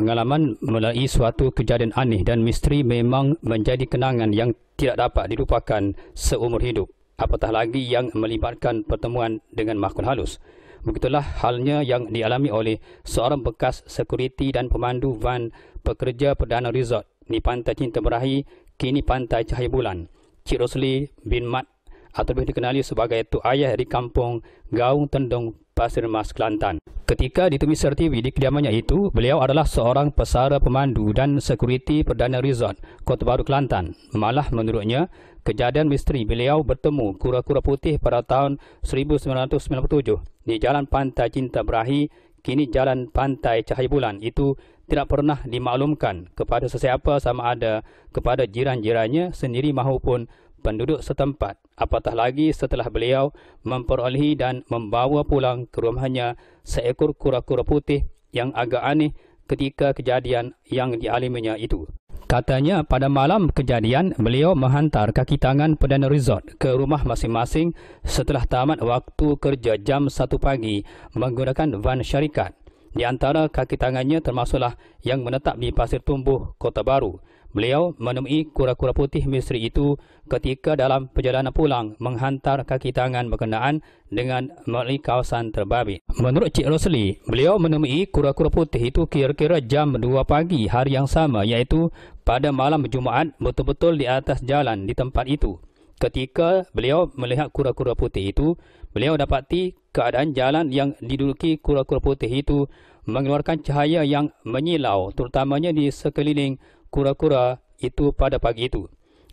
pengalaman melalui suatu kejadian aneh dan misteri memang menjadi kenangan yang tidak dapat dilupakan seumur hidup. Apatah lagi yang melibatkan pertemuan dengan makhluk halus. Begitulah halnya yang dialami oleh seorang bekas sekuriti dan pemandu van pekerja Perdana Resort di Pantai Cinta Merahi, kini Pantai Cahaya Bulan. Cik Rosli bin Mat atau lebih dikenali sebagai itu ayah di kampung Gaung Tendong, Pasir Mas, Kelantan. Ketika ditemui sertiwi di kediamannya itu, beliau adalah seorang pesara pemandu dan sekuriti Perdana Resort, Kota Baru Kelantan. Malah menurutnya, kejadian misteri beliau bertemu kura-kura putih pada tahun 1997 di Jalan Pantai Cinta Berahi, kini Jalan Pantai Cahaya Bulan itu tidak pernah dimaklumkan kepada sesiapa sama ada kepada jiran-jirannya sendiri maupun penduduk setempat. Apatah lagi setelah beliau memperolehi dan membawa pulang ke rumahnya seekor kura-kura putih yang agak aneh ketika kejadian yang dialaminya itu. Katanya pada malam kejadian beliau menghantar kaki tangan Perdana Resort ke rumah masing-masing setelah tamat waktu kerja jam 1 pagi menggunakan van syarikat. Di antara kaki tangannya termasuklah yang menetap di Pasir Tumbuh, Kota Baru. Beliau menemui kura-kura putih misteri itu ketika dalam perjalanan pulang menghantar kaki tangan berkenaan dengan melalui kawasan terbabit. Menurut Cik Rosli, beliau menemui kura-kura putih itu kira-kira jam 2 pagi hari yang sama iaitu pada malam Jumaat betul-betul di atas jalan di tempat itu. Ketika beliau melihat kura-kura putih itu, beliau dapati keadaan jalan yang diduduki kura-kura putih itu mengeluarkan cahaya yang menyilau terutamanya di sekeliling kura-kura itu pada pagi itu.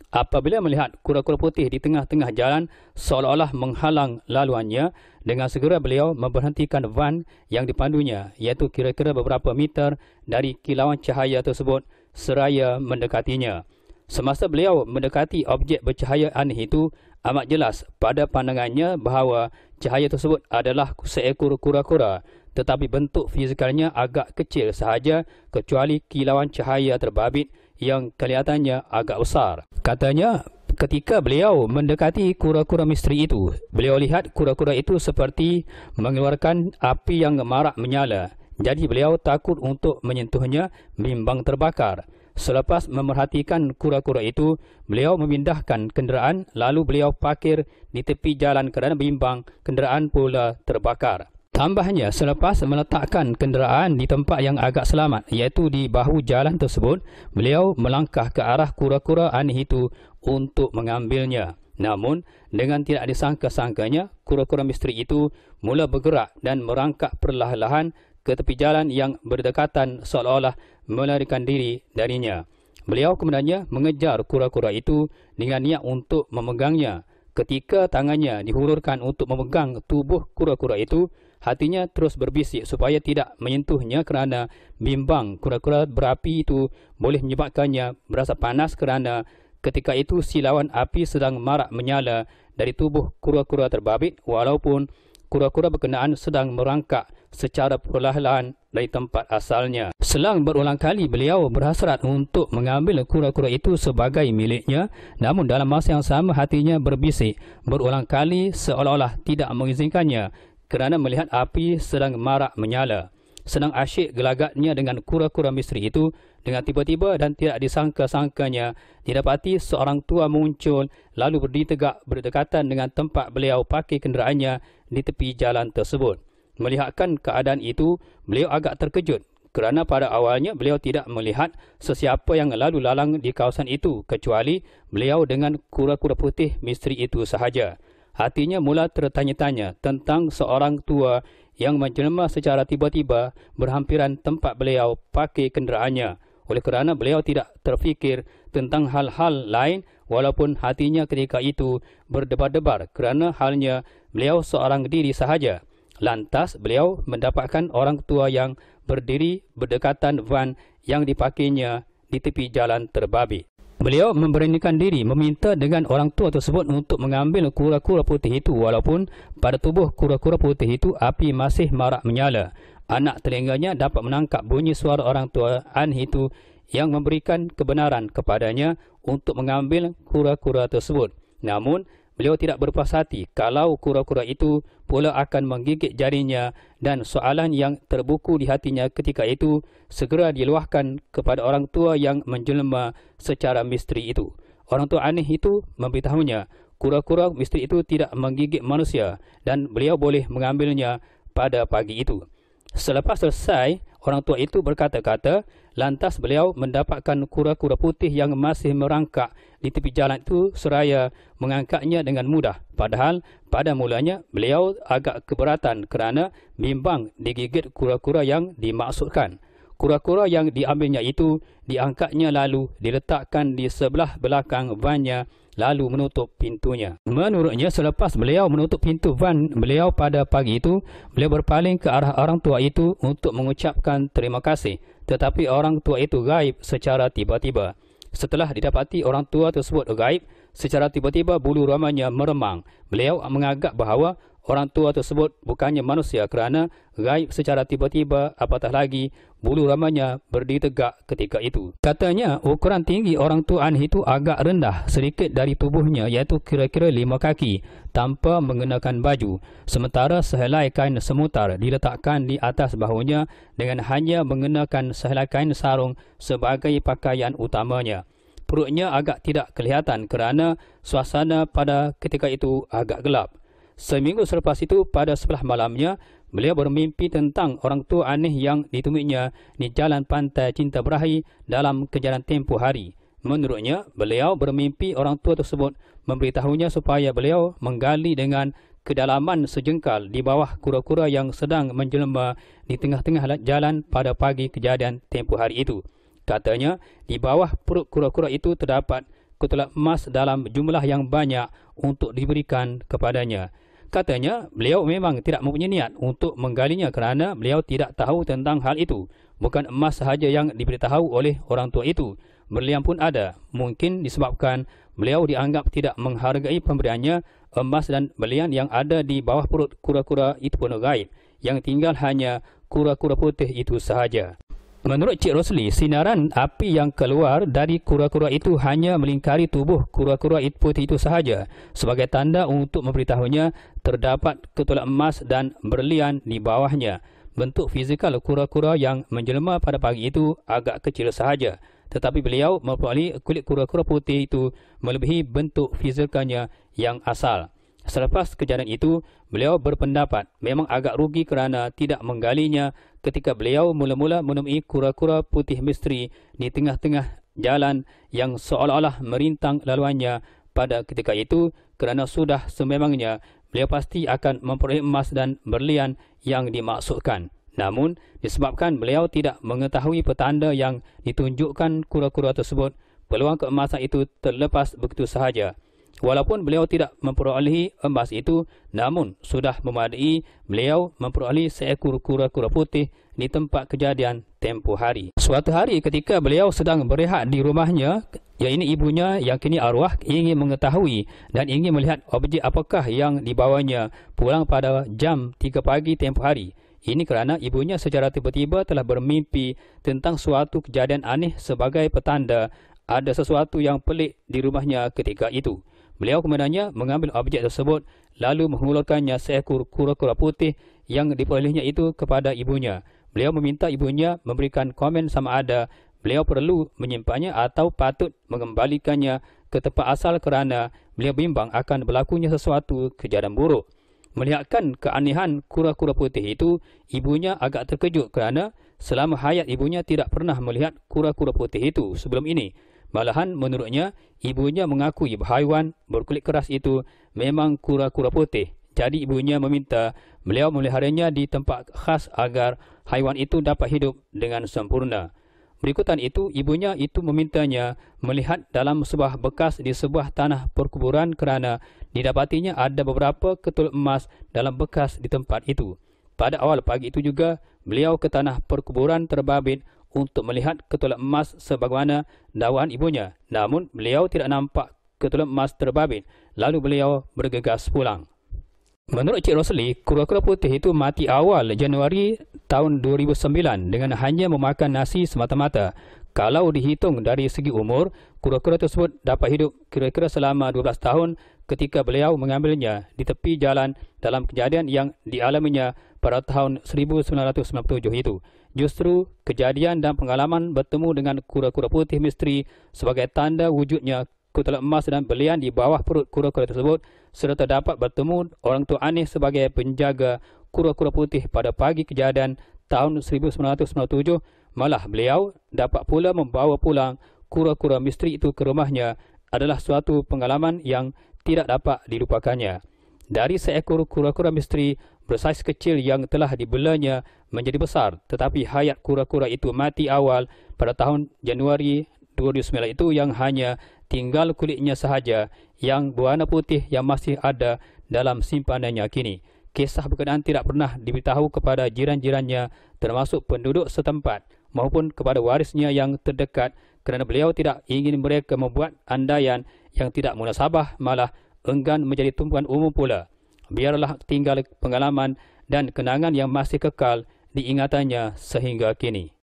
Apabila melihat kura-kura putih di tengah-tengah jalan seolah-olah menghalang laluannya, dengan segera beliau memberhentikan van yang dipandunya, iaitu kira-kira beberapa meter dari kilauan cahaya tersebut seraya mendekatinya. Semasa beliau mendekati objek bercahaya aneh itu, amat jelas pada pandangannya bahawa cahaya tersebut adalah seekor kura-kura tetapi bentuk fizikalnya agak kecil sahaja kecuali kilauan cahaya terbabit yang kelihatannya agak besar. Katanya, ketika beliau mendekati kura-kura misteri itu, beliau lihat kura-kura itu seperti mengeluarkan api yang marak menyala. Jadi beliau takut untuk menyentuhnya bimbang terbakar. Selepas memerhatikan kura-kura itu, beliau memindahkan kenderaan lalu beliau parkir di tepi jalan kerana bimbang kenderaan pula terbakar. Tambahnya, selepas meletakkan kenderaan di tempat yang agak selamat, iaitu di bahu jalan tersebut, beliau melangkah ke arah kura-kura aneh itu untuk mengambilnya. Namun, dengan tidak disangka-sangkanya, kura-kura misteri itu mula bergerak dan merangkak perlahan-lahan ke tepi jalan yang berdekatan seolah-olah melarikan diri darinya. Beliau kemudiannya mengejar kura-kura itu dengan niat untuk memegangnya. Ketika tangannya dihulurkan untuk memegang tubuh kura-kura itu, hatinya terus berbisik supaya tidak menyentuhnya kerana bimbang kura-kura berapi itu boleh menyebabkannya berasa panas kerana ketika itu silauan api sedang marak menyala dari tubuh kura-kura terbabit walaupun kura-kura berkenaan sedang merangkak secara perlahan-lahan dari tempat asalnya. Selang berulang kali beliau berhasrat untuk mengambil kura-kura itu sebagai miliknya namun dalam masa yang sama hatinya berbisik berulang kali seolah-olah tidak mengizinkannya kerana melihat api sedang marak menyala. Senang asyik gelagatnya dengan kura-kura misteri itu dengan tiba-tiba dan tidak disangka-sangkanya didapati seorang tua muncul lalu berdiri tegak berdekatan dengan tempat beliau pakai kenderaannya di tepi jalan tersebut. Melihatkan keadaan itu, beliau agak terkejut kerana pada awalnya beliau tidak melihat sesiapa yang lalu-lalang di kawasan itu kecuali beliau dengan kura-kura putih misteri itu sahaja. Hatinya mula tertanya-tanya tentang seorang tua yang menjelma secara tiba-tiba berhampiran tempat beliau pakai kenderaannya. Oleh kerana beliau tidak terfikir tentang hal-hal lain walaupun hatinya ketika itu berdebar-debar kerana halnya beliau seorang diri sahaja. Lantas beliau mendapatkan orang tua yang berdiri berdekatan van yang dipakainya di tepi jalan terbabit. Beliau memberanikan diri meminta dengan orang tua tersebut untuk mengambil kura-kura putih itu walaupun pada tubuh kura-kura putih itu api masih marak menyala. Anak telinganya dapat menangkap bunyi suara orang tua An itu yang memberikan kebenaran kepadanya untuk mengambil kura-kura tersebut. Namun, Beliau tidak berpuas hati kalau kura-kura itu pula akan menggigit jarinya dan soalan yang terbuku di hatinya ketika itu segera diluahkan kepada orang tua yang menjelma secara misteri itu. Orang tua aneh itu memberitahunya kura-kura misteri itu tidak menggigit manusia dan beliau boleh mengambilnya pada pagi itu. Selepas selesai, Orang tua itu berkata-kata, lantas beliau mendapatkan kura-kura putih yang masih merangkak di tepi jalan itu seraya mengangkatnya dengan mudah. Padahal pada mulanya beliau agak keberatan kerana bimbang digigit kura-kura yang dimaksudkan. Kura-kura yang diambilnya itu diangkatnya lalu diletakkan di sebelah belakang vannya lalu menutup pintunya. Menurutnya selepas beliau menutup pintu van beliau pada pagi itu, beliau berpaling ke arah orang tua itu untuk mengucapkan terima kasih. Tetapi orang tua itu gaib secara tiba-tiba. Setelah didapati orang tua tersebut gaib, secara tiba-tiba bulu ramanya meremang. Beliau mengagak bahawa orang tua tersebut bukannya manusia kerana gaib secara tiba-tiba apatah lagi bulu ramanya berdiri tegak ketika itu. Katanya ukuran tinggi orang tua Anhi itu agak rendah sedikit dari tubuhnya iaitu kira-kira lima kaki tanpa mengenakan baju. Sementara sehelai kain semutar diletakkan di atas bahunya dengan hanya mengenakan sehelai kain sarung sebagai pakaian utamanya. Perutnya agak tidak kelihatan kerana suasana pada ketika itu agak gelap. Seminggu selepas itu, pada sebelah malamnya, beliau bermimpi tentang orang tua aneh yang ditemuinya di jalan pantai Cinta Berahi dalam kejalan tempoh hari. Menurutnya, beliau bermimpi orang tua tersebut memberitahunya supaya beliau menggali dengan kedalaman sejengkal di bawah kura-kura yang sedang menjelma di tengah-tengah jalan pada pagi kejadian tempoh hari itu. Katanya, di bawah perut kura-kura itu terdapat kutulak emas dalam jumlah yang banyak untuk diberikan kepadanya. Katanya, beliau memang tidak mempunyai niat untuk menggalinya kerana beliau tidak tahu tentang hal itu. Bukan emas sahaja yang diberitahu oleh orang tua itu. Berlian pun ada. Mungkin disebabkan beliau dianggap tidak menghargai pemberiannya emas dan berlian yang ada di bawah perut kura-kura itu pun gaib. Yang tinggal hanya kura-kura putih itu sahaja. Menurut Cik Rosli, sinaran api yang keluar dari kura-kura itu hanya melingkari tubuh kura-kura putih itu sahaja sebagai tanda untuk memberitahunya terdapat ketulak emas dan berlian di bawahnya. Bentuk fizikal kura-kura yang menjelma pada pagi itu agak kecil sahaja. Tetapi beliau memperoleh kulit kura-kura putih itu melebihi bentuk fizikalnya yang asal. Selepas kejadian itu, beliau berpendapat memang agak rugi kerana tidak menggalinya ketika beliau mula-mula menemui kura-kura putih misteri di tengah-tengah jalan yang seolah-olah merintang laluannya pada ketika itu kerana sudah sememangnya beliau pasti akan memperoleh emas dan berlian yang dimaksudkan. Namun, disebabkan beliau tidak mengetahui petanda yang ditunjukkan kura-kura tersebut, peluang keemasan itu terlepas begitu sahaja. Walaupun beliau tidak memperolehi emas eh, itu, namun sudah memadai beliau memperoleh seekor kura-kura putih di tempat kejadian tempoh hari. Suatu hari ketika beliau sedang berehat di rumahnya, yang ini ibunya yang kini arwah ingin mengetahui dan ingin melihat objek apakah yang dibawanya pulang pada jam 3 pagi tempoh hari. Ini kerana ibunya secara tiba-tiba telah bermimpi tentang suatu kejadian aneh sebagai petanda ada sesuatu yang pelik di rumahnya ketika itu. Beliau kemudiannya mengambil objek tersebut lalu menghulurkannya seekor kura-kura putih yang diperolehnya itu kepada ibunya. Beliau meminta ibunya memberikan komen sama ada beliau perlu menyimpannya atau patut mengembalikannya ke tempat asal kerana beliau bimbang akan berlakunya sesuatu kejadian buruk. Melihatkan keanehan kura-kura putih itu, ibunya agak terkejut kerana selama hayat ibunya tidak pernah melihat kura-kura putih itu sebelum ini. Malahan menurutnya, ibunya mengakui haiwan berkulit keras itu memang kura-kura putih. Jadi ibunya meminta beliau memeliharanya di tempat khas agar haiwan itu dapat hidup dengan sempurna. Berikutan itu, ibunya itu memintanya melihat dalam sebuah bekas di sebuah tanah perkuburan kerana didapatinya ada beberapa ketul emas dalam bekas di tempat itu. Pada awal pagi itu juga, beliau ke tanah perkuburan terbabit untuk melihat ketulak emas sebagaimana dakwaan ibunya. Namun beliau tidak nampak ketulak emas terbabit. Lalu beliau bergegas pulang. Menurut Cik Rosli, kura-kura putih itu mati awal Januari tahun 2009 dengan hanya memakan nasi semata-mata. Kalau dihitung dari segi umur, kura-kura tersebut dapat hidup kira-kira selama 12 tahun ketika beliau mengambilnya di tepi jalan dalam kejadian yang dialaminya tersebut pada tahun 1997 itu. Justru kejadian dan pengalaman bertemu dengan kura-kura putih misteri sebagai tanda wujudnya kutala emas dan belian di bawah perut kura-kura tersebut serta dapat bertemu orang tua aneh sebagai penjaga kura-kura putih pada pagi kejadian tahun 1997 malah beliau dapat pula membawa pulang kura-kura misteri itu ke rumahnya adalah suatu pengalaman yang tidak dapat dilupakannya. Dari seekor kura-kura misteri bersaiz kecil yang telah dibelanya menjadi besar. Tetapi hayat kura-kura itu mati awal pada tahun Januari 2009 itu yang hanya tinggal kulitnya sahaja yang berwarna putih yang masih ada dalam simpanannya kini. Kisah berkenaan tidak pernah diberitahu kepada jiran-jirannya termasuk penduduk setempat maupun kepada warisnya yang terdekat kerana beliau tidak ingin mereka membuat andaian yang tidak munasabah malah enggan menjadi tumpuan umum pula biarlah tinggal pengalaman dan kenangan yang masih kekal diingatannya sehingga kini.